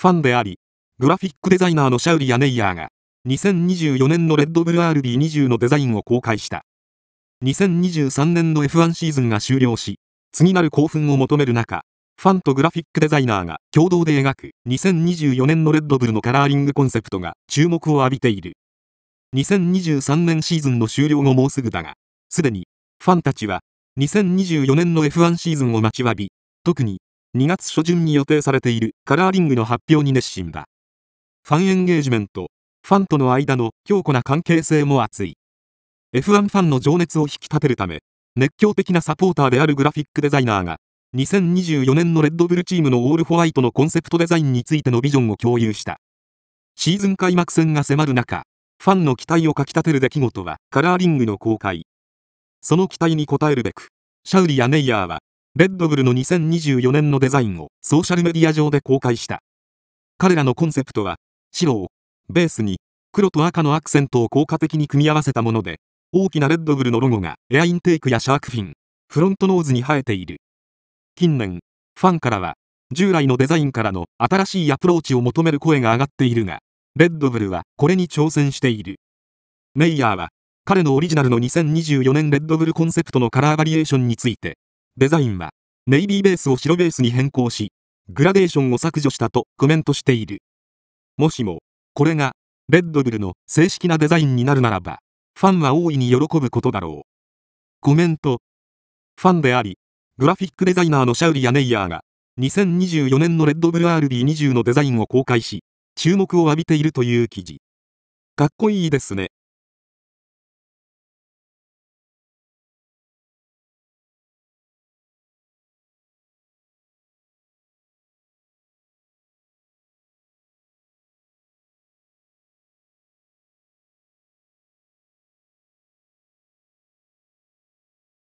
ファンであり、グラフィックデザイナーのシャウリア・ネイヤーが、2024年のレッドブル RB20 のデザインを公開した。2023年の F1 シーズンが終了し、次なる興奮を求める中、ファンとグラフィックデザイナーが共同で描く2024年のレッドブルのカラーリングコンセプトが注目を浴びている。2023年シーズンの終了後もうすぐだが、すでに、ファンたちは、2024年の F1 シーズンを待ちわび、特に、2月初旬に予定されているカラーリングの発表に熱心だ。ファンエンゲージメント、ファンとの間の強固な関係性も熱い。F1 ファンの情熱を引き立てるため、熱狂的なサポーターであるグラフィックデザイナーが、2024年のレッドブルチームのオールホワイトのコンセプトデザインについてのビジョンを共有した。シーズン開幕戦が迫る中、ファンの期待をかきたてる出来事はカラーリングの公開。その期待に応えるべく、シャウリやネイヤーはレッドブルの2024年のデザインをソーシャルメディア上で公開した彼らのコンセプトは白をベースに黒と赤のアクセントを効果的に組み合わせたもので大きなレッドブルのロゴがエアインテークやシャークフィンフロントノーズに生えている近年ファンからは従来のデザインからの新しいアプローチを求める声が上がっているがレッドブルはこれに挑戦しているメイヤーは彼のオリジナルの2024年レッドブルコンセプトのカラーバリエーションについてデザインは、ネイビーベースを白ベースに変更し、グラデーションを削除したとコメントしている。もしも、これが、レッドブルの正式なデザインになるならば、ファンは大いに喜ぶことだろう。コメント。ファンであり、グラフィックデザイナーのシャウリやネイヤーが、2024年のレッドブル RB20 のデザインを公開し、注目を浴びているという記事。かっこいいですね。